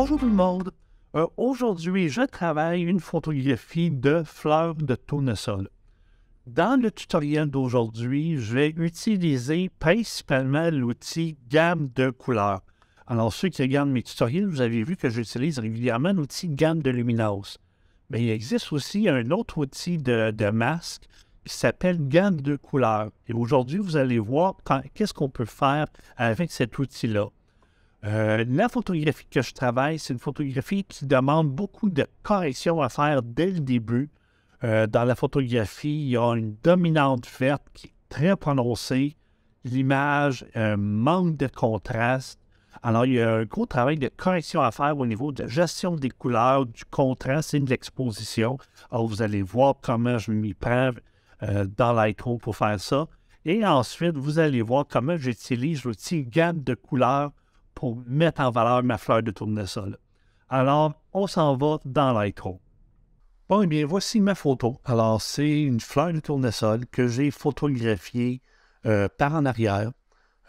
Bonjour tout le monde. Euh, aujourd'hui, je travaille une photographie de fleurs de tournesol. Dans le tutoriel d'aujourd'hui, je vais utiliser principalement l'outil gamme de couleurs. Alors, ceux qui regardent mes tutoriels, vous avez vu que j'utilise régulièrement l'outil gamme de luminance. Mais il existe aussi un autre outil de, de masque qui s'appelle gamme de couleurs. Et aujourd'hui, vous allez voir qu'est-ce qu'on peut faire avec cet outil-là. Euh, la photographie que je travaille, c'est une photographie qui demande beaucoup de corrections à faire dès le début. Euh, dans la photographie, il y a une dominante verte qui est très prononcée. L'image euh, manque de contraste. Alors, il y a un gros travail de correction à faire au niveau de gestion des couleurs, du contraste et de l'exposition. Alors, vous allez voir comment je m'y prends dans Lightroom pour faire ça. Et ensuite, vous allez voir comment j'utilise l'outil gamme de couleurs pour mettre en valeur ma fleur de tournesol. Alors, on s'en va dans l'intro. Bon, et eh bien, voici ma photo. Alors, c'est une fleur de tournesol que j'ai photographiée euh, par en arrière.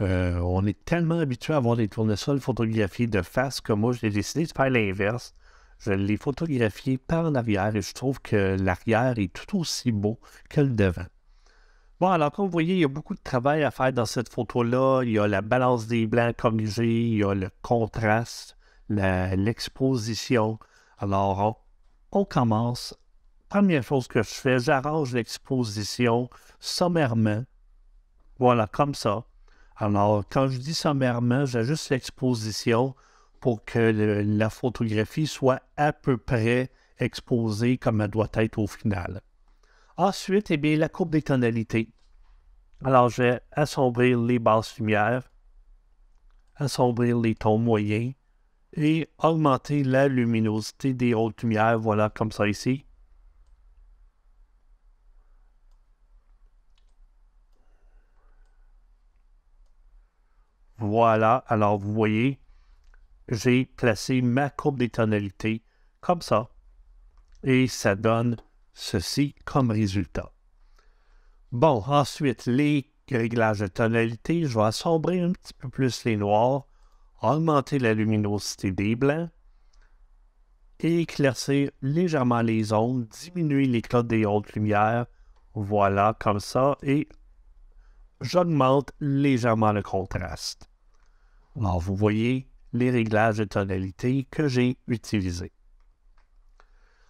Euh, on est tellement habitué à avoir des tournesols photographiés de face que moi, j'ai décidé de faire l'inverse. Je l'ai photographié par en arrière et je trouve que l'arrière est tout aussi beau que le devant. Bon, alors comme vous voyez, il y a beaucoup de travail à faire dans cette photo-là. Il y a la balance des blancs comme j'ai, il y a le contraste, l'exposition. Alors, on, commence. Première chose que je fais, j'arrange l'exposition sommairement. Voilà, comme ça. Alors, quand je dis sommairement, j'ajuste l'exposition pour que la photographie soit à peu près exposée comme elle doit être au final. Ensuite, eh bien, la courbe des tonalités. Alors, je vais assombrir les basses lumières, assombrir les tons moyens et augmenter la luminosité des hautes lumières, voilà, comme ça ici. Voilà, alors vous voyez, j'ai placé ma courbe des tonalités comme ça. Et ça donne ceci comme résultat. Bon, ensuite, les réglages de tonalité, je vais assombrir un petit peu plus les noirs, augmenter la luminosité des blancs, et éclaircir légèrement les ondes, diminuer l'éclat des hautes lumières, voilà, comme ça, et j'augmente légèrement le contraste. Alors, vous voyez les réglages de tonalité que j'ai utilisés.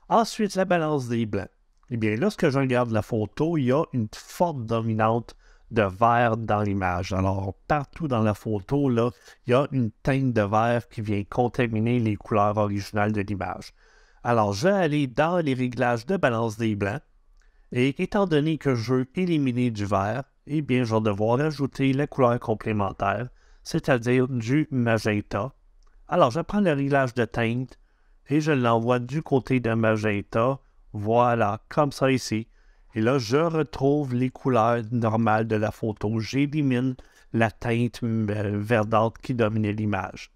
Ensuite, la balance des blancs. Eh bien, lorsque je regarde la photo, il y a une forte dominante de vert dans l'image. Alors, partout dans la photo, là, il y a une teinte de vert qui vient contaminer les couleurs originales de l'image. Alors, je vais aller dans les réglages de balance des blancs. Et étant donné que je veux éliminer du vert, eh bien, je vais devoir ajouter la couleur complémentaire, c'est-à-dire du magenta. Alors, je prends le réglage de teinte et je l'envoie du côté de magenta voilà, comme ça ici. Et là, je retrouve les couleurs normales de la photo. J'élimine la teinte euh, verdâtre qui dominait l'image.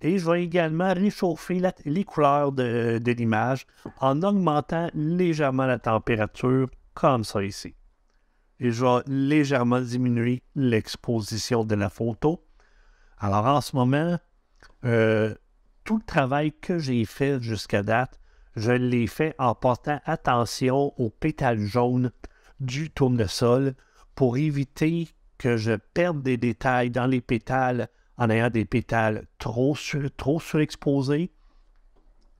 Et je vais également réchauffer les couleurs de, l'image en augmentant légèrement la température, comme ça ici. Et je vais légèrement diminuer l'exposition de la photo. Alors en ce moment, euh, tout le travail que j'ai fait jusqu'à date je l'ai fait en portant attention aux pétales jaunes du tournesol pour éviter que je perde des détails dans les pétales en ayant des pétales trop, trop surexposés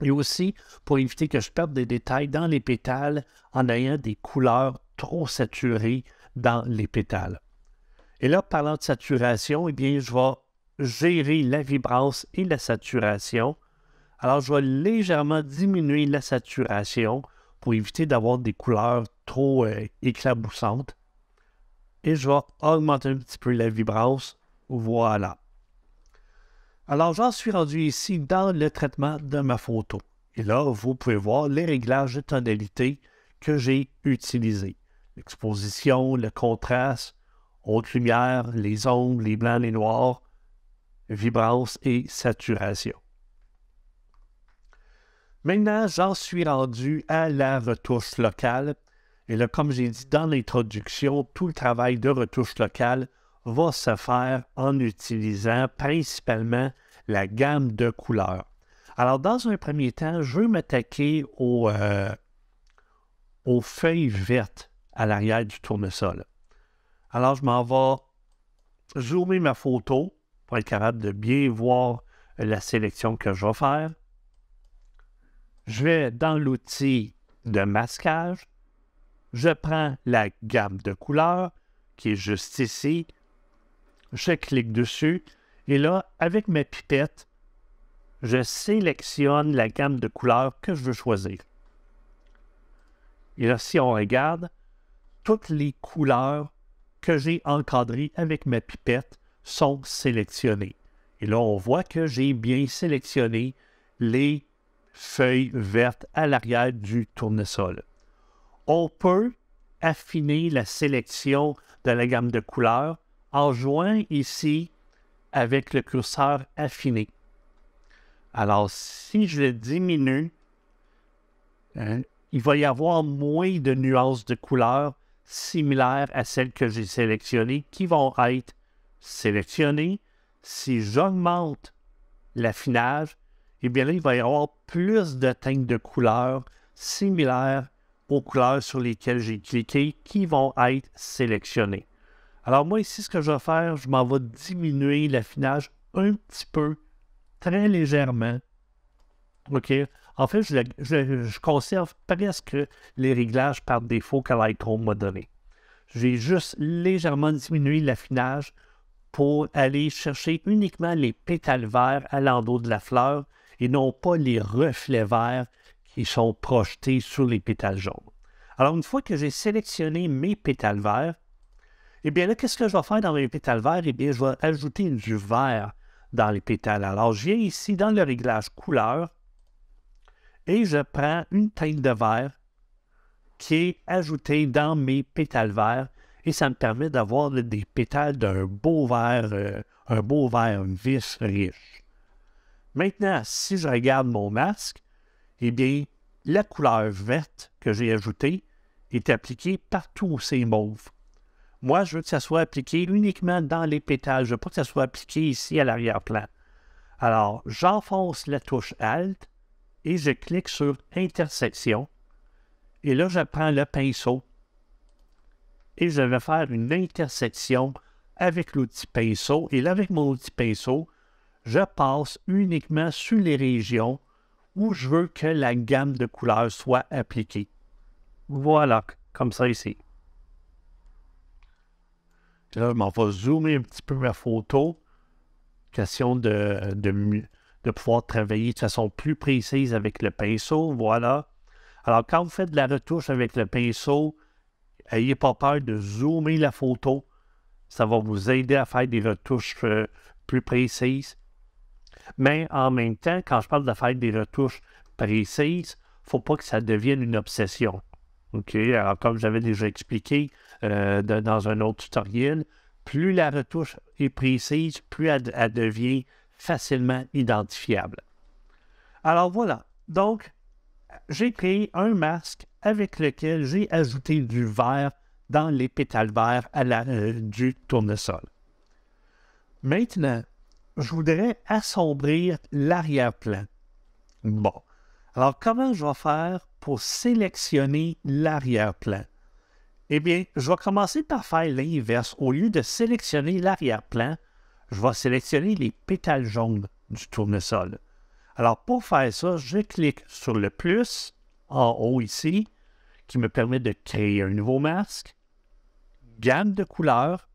et aussi pour éviter que je perde des détails dans les pétales en ayant des couleurs trop saturées dans les pétales. Et là, parlant de saturation, eh bien, je vais gérer la vibrance et la saturation alors, je vais légèrement diminuer la saturation pour éviter d'avoir des couleurs trop euh, éclaboussantes. Et je vais augmenter un petit peu la vibrance. Voilà. Alors, j'en suis rendu ici dans le traitement de ma photo. Et là, vous pouvez voir les réglages de tonalité que j'ai utilisés. L'exposition, le contraste, haute lumière, les ombres, les blancs, les noirs, vibrance et saturation. Maintenant, j'en suis rendu à la retouche locale. Et là, comme j'ai dit dans l'introduction, tout le travail de retouche locale va se faire en utilisant principalement la gamme de couleurs. Alors, dans un premier temps, je veux m'attaquer euh, aux feuilles vertes à l'arrière du tournesol. Alors, je m'en vais zoomer ma photo pour être capable de bien voir la sélection que je vais faire je vais dans l'outil de masquage, je prends la gamme de couleurs qui est juste ici, je clique dessus et là, avec mes pipettes, je sélectionne la gamme de couleurs que je veux choisir. Et là, si on regarde, toutes les couleurs que j'ai encadrées avec ma pipette sont sélectionnées. Et là, on voit que j'ai bien sélectionné les feuille verte à l'arrière du tournesol. On peut affiner la sélection de la gamme de couleurs en jouant ici avec le curseur affiné. Alors, si je le diminue, hein, il va y avoir moins de nuances de couleurs similaires à celles que j'ai sélectionnées qui vont être sélectionnées. Si j'augmente l'affinage, et eh bien là, il va y avoir plus de teintes de couleurs similaires aux couleurs sur lesquelles j'ai cliqué qui vont être sélectionnées. Alors moi ici, ce que je vais faire, je m'en vais diminuer l'affinage un petit peu, très légèrement. OK? En fait, je, conserve presque les réglages par défaut que Lightroom m'a donné. J'ai juste légèrement diminué l'affinage pour aller chercher uniquement les pétales verts à l'endroit de la fleur et non pas les reflets verts qui sont projetés sur les pétales jaunes. Alors, une fois que j'ai sélectionné mes pétales verts, eh bien là, qu'est-ce que je vais faire dans mes pétales verts? Eh bien, je vais ajouter du vert dans les pétales. Alors, je viens ici dans le réglage couleur et je prends une teinte de vert qui est ajoutée dans mes pétales verts et ça me permet d'avoir des pétales d'un beau vert, euh, un beau vert vis riche. Maintenant, si je regarde mon masque, eh bien, la couleur verte que j'ai ajoutée est appliquée partout où c'est mauve. Moi, je veux que ça soit appliqué uniquement dans les pétales. Je ne veux pas que ça soit appliqué ici à l'arrière-plan. Alors, j'enfonce la touche Alt et je clique sur Intersection. Et là, je prends le pinceau et je vais faire une intersection avec l'outil pinceau. Et là, avec mon outil pinceau, je passe uniquement sur les régions où je veux que la gamme de couleurs soit appliquée. Voilà, comme ça ici. Là, on va zoomer un petit peu ma photo. Question de, de, pouvoir travailler de façon plus précise avec le pinceau. Voilà. Alors, quand vous faites de la retouche avec le pinceau, n'ayez pas peur de zoomer la photo. Ça va vous aider à faire des retouches euh, plus précises. Mais en même temps, quand je parle de faire des retouches précises, il ne faut pas que ça devienne une obsession. OK? Alors, comme j'avais déjà expliqué euh, dans un autre tutoriel, plus la retouche est précise, plus elle, devient facilement identifiable. Alors voilà. Donc, j'ai créé un masque avec lequel j'ai ajouté du vert dans les pétales verts à euh, du tournesol. Maintenant, je voudrais assombrir l'arrière-plan. Bon. Alors, comment je vais faire pour sélectionner l'arrière-plan? Eh bien, je vais commencer par faire l'inverse. Au lieu de sélectionner l'arrière-plan, je vais sélectionner les pétales jaunes du tournesol. Alors, pour faire ça, je clique sur le plus en haut ici, qui me permet de créer un nouveau masque, gamme de couleurs.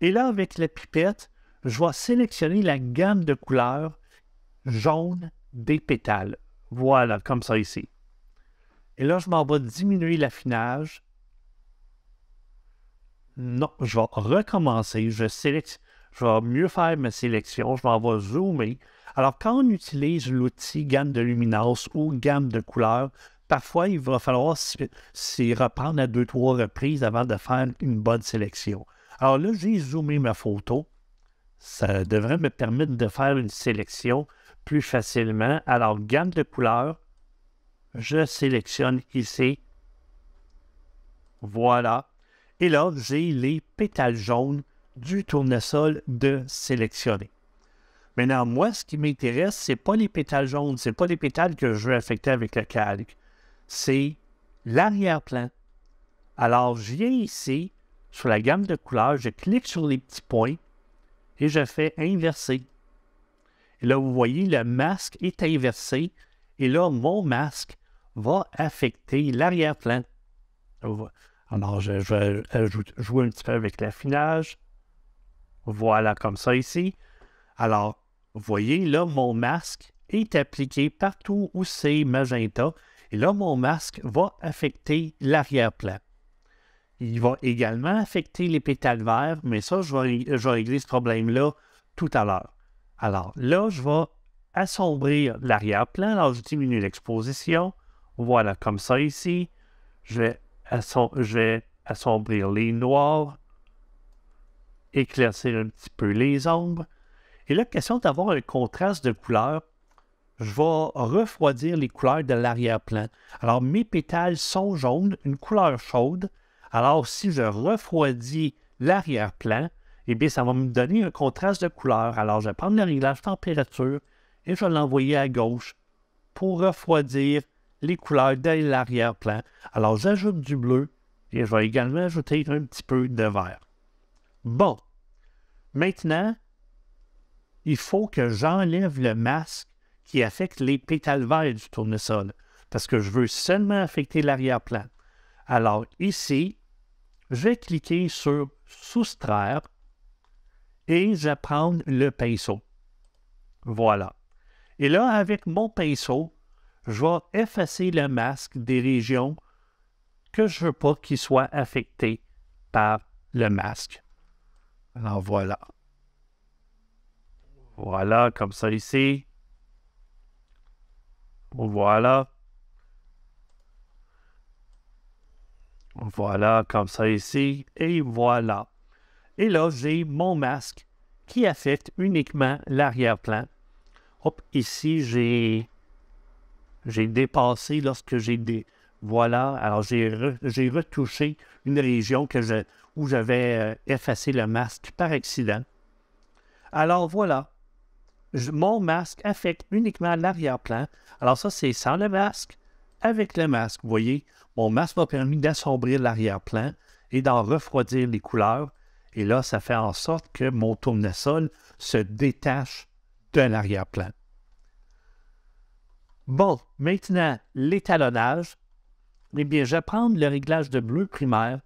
Et là, avec la pipette, je vais sélectionner la gamme de couleurs jaune des pétales. Voilà, comme ça ici. Et là, je m'en vais diminuer l'affinage. Non, je vais recommencer. Je, je vais mieux faire ma sélection. Je m'en vais zoomer. Alors, quand on utilise l'outil gamme de luminance ou gamme de couleurs, parfois, il va falloir s'y reprendre à deux, trois reprises avant de faire une bonne sélection. Alors là, j'ai zoomé ma photo ça devrait me permettre de faire une sélection plus facilement. Alors, gamme de couleurs, je sélectionne ici. Voilà. Et là, j'ai les pétales jaunes du tournesol de sélectionner. Maintenant, moi, ce qui m'intéresse, ce n'est pas les pétales jaunes, ce n'est pas les pétales que je veux affecter avec le calque, c'est l'arrière-plan. Alors, je viens ici, sur la gamme de couleurs, je clique sur les petits points et je fais inverser. Et là, vous voyez, le masque est inversé et là, mon masque va affecter l'arrière-plan. Alors, je, vais jouer un petit peu avec l'affinage. Voilà, comme ça ici. Alors, vous voyez, là, mon masque est appliqué partout où c'est magenta. Et là, mon masque va affecter l'arrière-plan. Il va également affecter les pétales verts, mais ça, je vais, régler ce problème-là tout à l'heure. Alors là, je vais assombrir l'arrière-plan. Alors, je diminue l'exposition. Voilà, comme ça ici. Je vais, je vais assombrir les noirs, éclaircir un petit peu les ombres. Et là, question d'avoir un contraste de couleurs, je vais refroidir les couleurs de l'arrière-plan. Alors, mes pétales sont jaunes, une couleur chaude, alors, si je refroidis l'arrière-plan, eh bien, ça va me donner un contraste de couleur. Alors, je vais prendre le réglage température et je vais l'envoyer à gauche pour refroidir les couleurs de l'arrière-plan. Alors, j'ajoute du bleu et je vais également ajouter un petit peu de vert. Bon, maintenant, il faut que j'enlève le masque qui affecte les pétales verts du tournesol parce que je veux seulement affecter l'arrière-plan. Alors ici, je vais cliquer sur Soustraire et je vais prendre le pinceau. Voilà. Et là, avec mon pinceau, je vais effacer le masque des régions que je ne veux pas qu'ils soient affecté par le masque. Alors voilà. Voilà, comme ça ici. Voilà. Voilà, comme ça ici, et voilà. Et là, j'ai mon masque qui affecte uniquement l'arrière-plan. Hop, ici, j'ai j'ai dépassé lorsque j'ai des... Voilà, alors j'ai retouché une région que où j'avais euh, effacé le masque par accident. Alors voilà, mon masque affecte uniquement l'arrière-plan. Alors ça, c'est sans le masque avec le masque. Vous voyez, mon masque m'a permis d'assombrir l'arrière-plan et d'en refroidir les couleurs. Et là, ça fait en sorte que mon tournesol se détache de l'arrière-plan. Bon, maintenant, l'étalonnage. Eh bien, je vais prendre le réglage de bleu primaire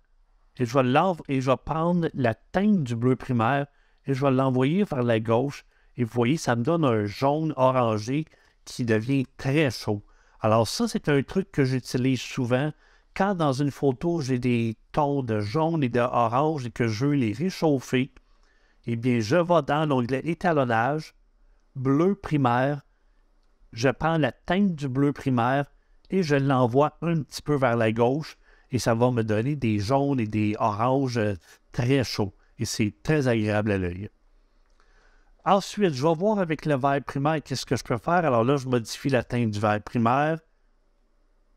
et je vais et je vais prendre la teinte du bleu primaire et je vais l'envoyer vers la gauche. Et vous voyez, ça me donne un jaune orangé qui devient très chaud. Alors ça, c'est un truc que j'utilise souvent. Quand dans une photo, j'ai des tons de jaune et de orange et que je veux les réchauffer, eh bien, je vais dans l'onglet étalonnage, bleu primaire, je prends la teinte du bleu primaire et je l'envoie un petit peu vers la gauche et ça va me donner des jaunes et des oranges euh, très chauds. Et c'est très agréable à l'œil. Ensuite, je vais voir avec le vert primaire qu'est-ce que je peux faire. Alors là, je modifie la teinte du vert primaire.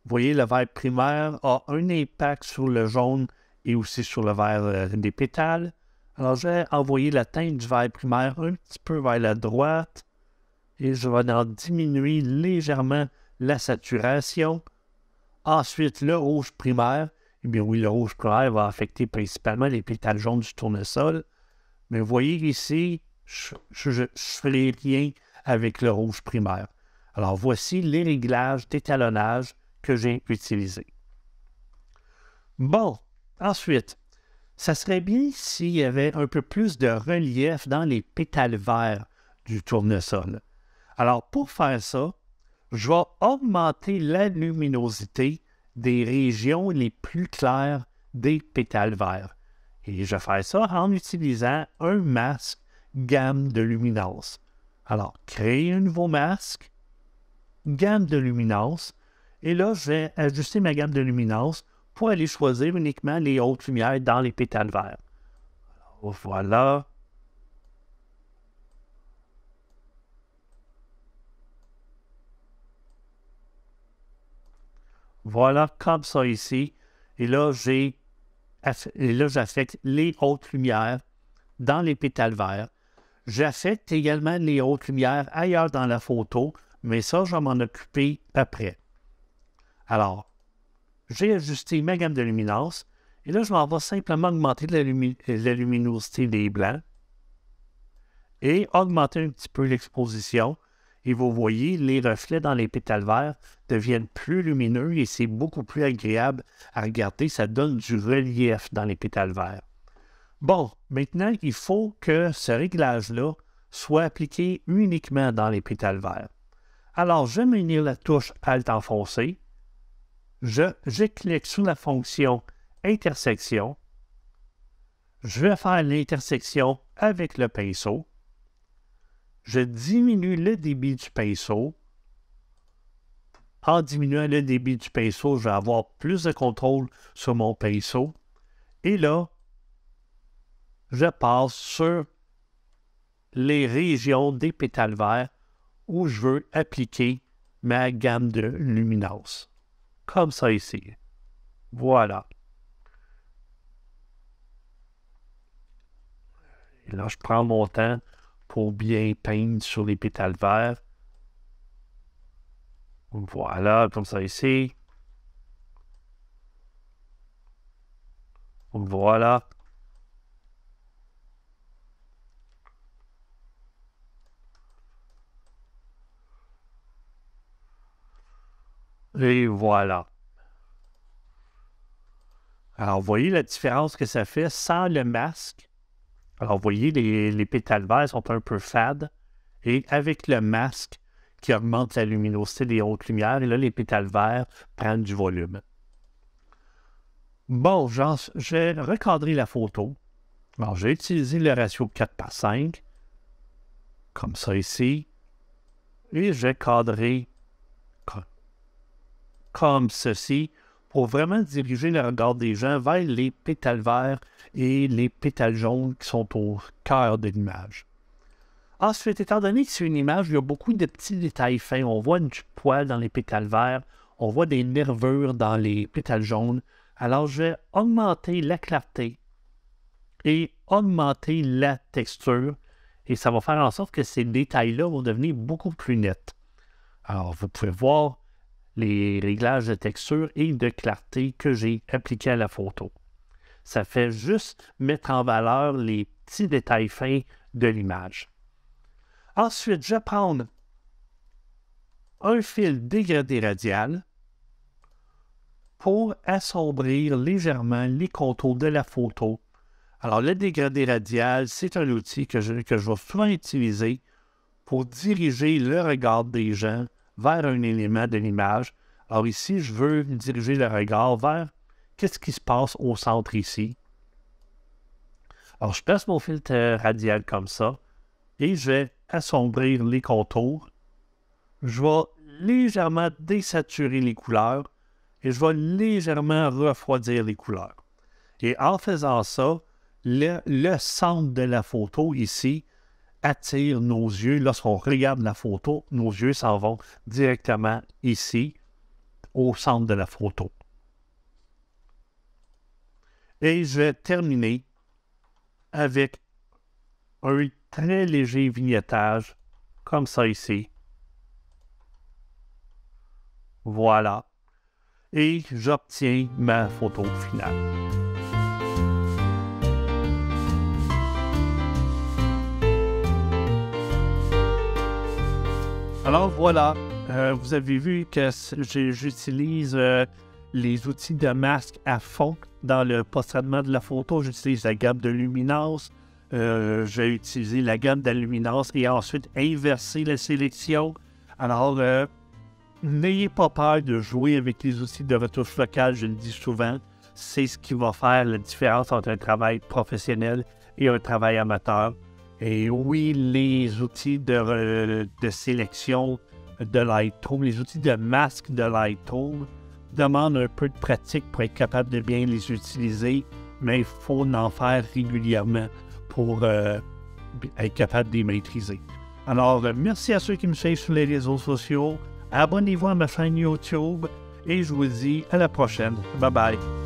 Vous voyez, le vert primaire a un impact sur le jaune et aussi sur le vert euh, des pétales. Alors, je vais envoyer la teinte du verre primaire un petit peu vers la droite et je vais en diminuer légèrement la saturation. Ensuite, le rouge primaire. Eh bien oui, le rouge primaire va affecter principalement les pétales jaunes du tournesol. Mais vous voyez ici, je, je, fais les avec le rouge primaire. Alors voici les réglages d'étalonnage que j'ai utilisés. Bon, ensuite, ça serait bien s'il y avait un peu plus de relief dans les pétales verts du tournesol. Alors pour faire ça, je vais augmenter la luminosité des régions les plus claires des pétales verts. Et je fais ça en utilisant un masque gamme de luminance. Alors, créer un nouveau masque, gamme de luminance, et là, j'ai ajusté ma gamme de luminance pour aller choisir uniquement les hautes lumières dans les pétales verts. voilà. Voilà, comme ça ici. Et là, j'ai et là, j'affecte les hautes lumières dans les pétales verts J'affecte également les hautes lumières ailleurs dans la photo, mais ça, je vais m'en occuper après. Alors, j'ai ajusté ma gamme de luminance, et là, je m'en vais simplement augmenter la, la luminosité des blancs et augmenter un petit peu l'exposition. Et vous voyez, les reflets dans les pétales verts deviennent plus lumineux et c'est beaucoup plus agréable à regarder. Ça donne du relief dans les pétales verts. Bon, maintenant, il faut que ce réglage-là soit appliqué uniquement dans les pétales verts. Alors, je vais mener la touche Alt enfoncée. Je, je clique sur la fonction Intersection. Je vais faire l'intersection avec le pinceau. Je diminue le débit du pinceau. En diminuant le débit du pinceau, je vais avoir plus de contrôle sur mon pinceau. Et là, je passe sur les régions des pétales verts où je veux appliquer ma gamme de luminance. Comme ça ici. Voilà. Et là, je prends mon temps pour bien peindre sur les pétales verts. Voilà, comme ça ici. Voilà. Et voilà. Alors, vous voyez la différence que ça fait sans le masque. Alors, vous voyez, les, pétales verts sont un peu fades. Et avec le masque qui augmente la luminosité des hautes lumières, et là, les pétales verts prennent du volume. Bon, j'ai recadré la photo. Alors, j'ai utilisé le ratio 4 par 5, comme ça ici. Et j'ai cadré comme ceci pour vraiment diriger le regard des gens vers les pétales verts et les pétales jaunes qui sont au cœur de l'image. Ensuite, étant donné que c'est une image, il y a beaucoup de petits détails fins. On voit du poil dans les pétales verts, on voit des nervures dans les pétales jaunes. Alors, je vais augmenter la clarté et augmenter la texture. Et ça va faire en sorte que ces détails-là vont devenir beaucoup plus nets. Alors, vous pouvez voir les réglages de texture et de clarté que j'ai appliqués à la photo. Ça fait juste mettre en valeur les petits détails fins de l'image. Ensuite, je vais prendre un fil dégradé radial pour assombrir légèrement les contours de la photo. Alors, le dégradé radial, c'est un outil que je, que je vais souvent utiliser pour diriger le regard des gens vers un élément de l'image. Alors ici, je veux diriger le regard vers qu'est-ce qui se passe au centre ici. Alors, je place mon filtre radial comme ça et je vais assombrir les contours. Je vais légèrement désaturer les couleurs et je vais légèrement refroidir les couleurs. Et en faisant ça, le centre de la photo ici attire nos yeux. Lorsqu'on regarde la photo, nos yeux s'en vont directement ici, au centre de la photo. Et je vais terminer avec un très léger vignettage, comme ça ici. Voilà. Et j'obtiens ma photo finale. Alors voilà, euh, vous avez vu que j'utilise euh, les outils de masque à fond dans le post-traitement de la photo. J'utilise la gamme de luminance. Euh, j'ai utilisé la gamme de luminance et ensuite inversé la sélection. Alors, n'ayez pas peur de jouer avec les outils de retouche locale, je le dis souvent. C'est ce qui va faire la différence entre un travail professionnel et un travail amateur. Et oui, les outils euh, de, sélection de Lightroom, les outils de masque de Lightroom demandent un peu de pratique pour être capable de bien les utiliser, mais il faut en faire régulièrement pour euh, être capable de les maîtriser. Alors, euh, merci à ceux qui me suivent sur les réseaux sociaux. Abonnez-vous à ma chaîne YouTube et je vous dis à la prochaine. Bye bye.